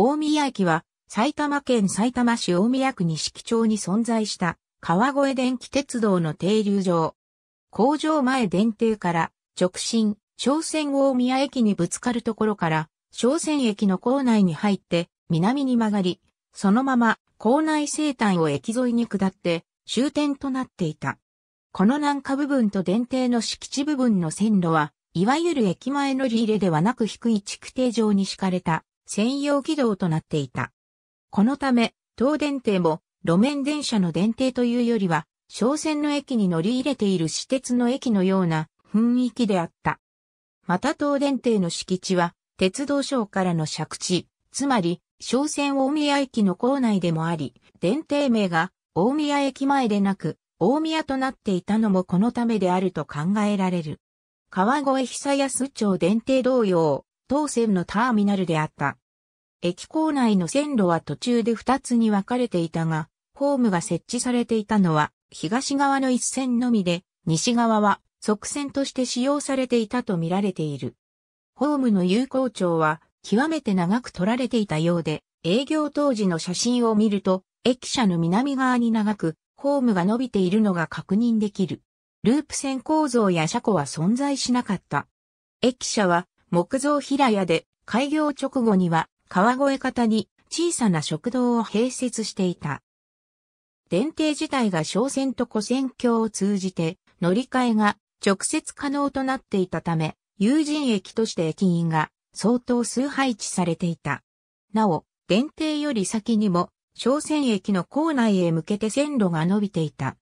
大宮駅は埼玉県埼玉市大宮区錦町に存在した川越電気鉄道の停留場。工場前電停から直進、商船大宮駅にぶつかるところから商船駅の構内に入って南に曲がり、そのまま構内西端を駅沿いに下って終点となっていた。この南下部分と電停の敷地部分の線路は、いわゆる駅前乗り入れではなく低い築堤上に敷かれた専用軌道となっていた。このため、東電停も路面電車の電停というよりは、商船の駅に乗り入れている私鉄の駅のような雰囲気であった。また東電停の敷地は、鉄道省からの借地、つまり、商船大宮駅の構内でもあり、電停名が大宮駅前でなく、大宮となっていたのもこのためであると考えられる。川越久安町電停同様、当線のターミナルであった。駅構内の線路は途中で2つに分かれていたが、ホームが設置されていたのは東側の一線のみで、西側は側線として使用されていたと見られている。ホームの有効長は極めて長く取られていたようで、営業当時の写真を見ると、駅舎の南側に長く、ホームが伸びているのが確認できる。ループ線構造や車庫は存在しなかった。駅舎は木造平屋で、開業直後には川越方に小さな食堂を併設していた。電停自体が商船と古船橋を通じて乗り換えが直接可能となっていたため、有人駅として駅員が相当数配置されていた。なお、電停より先にも商船駅の構内へ向けて線路が伸びていた。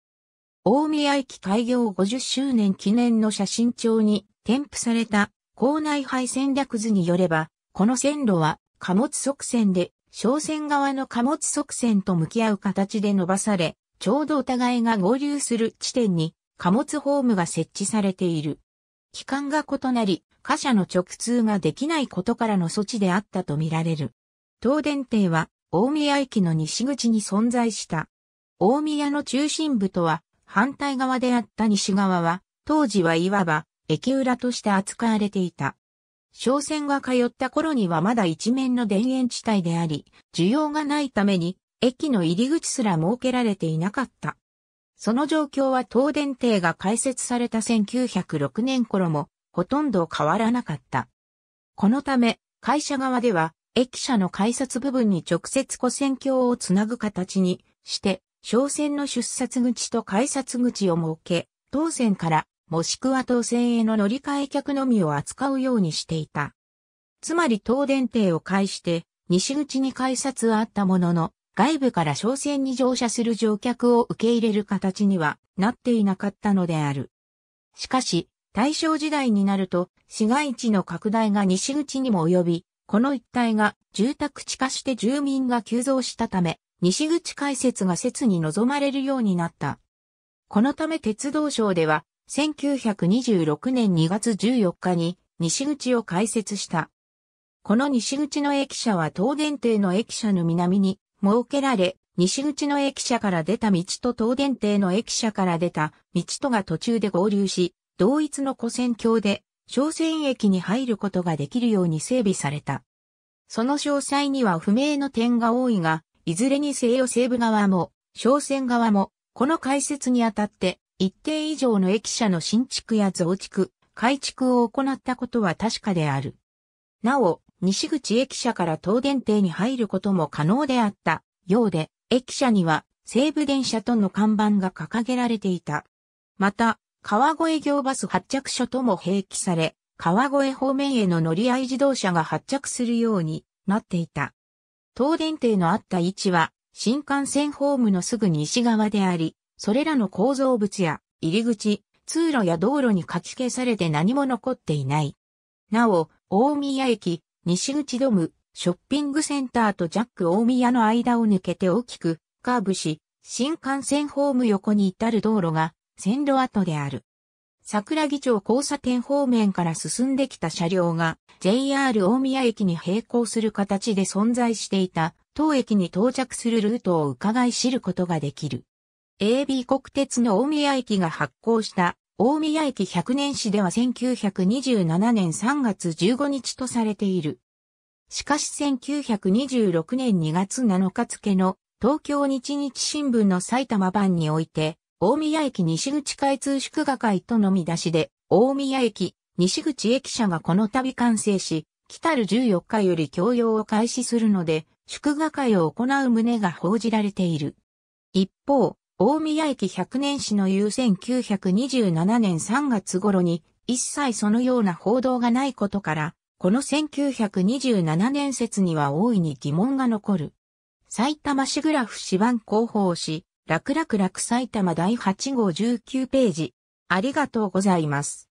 大宮駅開業50周年記念の写真帳に添付された校内配戦略図によれば、この線路は貨物側線で、商船側の貨物側線と向き合う形で伸ばされ、ちょうどお互いが合流する地点に貨物ホームが設置されている。機関が異なり、貨車の直通ができないことからの措置であったとみられる。東電停は大宮駅の西口に存在した。大宮の中心部とは反対側であった西側は、当時はいわば駅裏として扱われていた。商船が通った頃にはまだ一面の田園地帯であり、需要がないために、駅の入り口すら設けられていなかった。その状況は東電邸が開設された1906年頃も、ほとんど変わらなかった。このため、会社側では、駅舎の改札部分に直接古線橋をつなぐ形にして、商船の出札口と改札口を設け、当線からもしくは東線への乗り換え客のみを扱うようにしていた。つまり東電停を介して、西口に改札はあったものの、外部から商船に乗車する乗客を受け入れる形にはなっていなかったのである。しかし、大正時代になると、市街地の拡大が西口にも及び、この一帯が住宅地化して住民が急増したため、西口開設が切に望まれるようになった。このため鉄道省では、1926年2月14日に西口を開設した。この西口の駅舎は東電停の駅舎の南に設けられ、西口の駅舎から出た道と東電停の駅舎から出た道とが途中で合流し、同一の古線橋で商船駅に入ることができるように整備された。その詳細には不明の点が多いが、いずれにせよ西部側も、商船側も、この開設にあたって、一定以上の駅舎の新築や増築、改築を行ったことは確かである。なお、西口駅舎から東電停に入ることも可能であったようで、駅舎には西武電車との看板が掲げられていた。また、川越行バス発着所とも併記され、川越方面への乗り合い自動車が発着するようになっていた。東電停のあった位置は、新幹線ホームのすぐ西側であり、それらの構造物や入り口、通路や道路に書き消されて何も残っていない。なお、大宮駅、西口ドム、ショッピングセンターとジャック大宮の間を抜けて大きくカーブし、新幹線ホーム横に至る道路が線路跡である。桜木町交差点方面から進んできた車両が JR 大宮駅に並行する形で存在していた当駅に到着するルートを伺い知ることができる。AB 国鉄の大宮駅が発行した大宮駅100年史では1927年3月15日とされている。しかし1926年2月7日付の東京日日新聞の埼玉版において、大宮駅西口開通祝賀会との見出しで、大宮駅西口駅舎がこの度完成し、来たる14日より供用を開始するので、祝賀会を行う旨が報じられている。一方、大宮駅百年史のう1927年3月頃に、一切そのような報道がないことから、この1927年説には大いに疑問が残る。埼玉市グラフ四番広報誌、楽々楽埼玉第8号19ページ。ありがとうございます。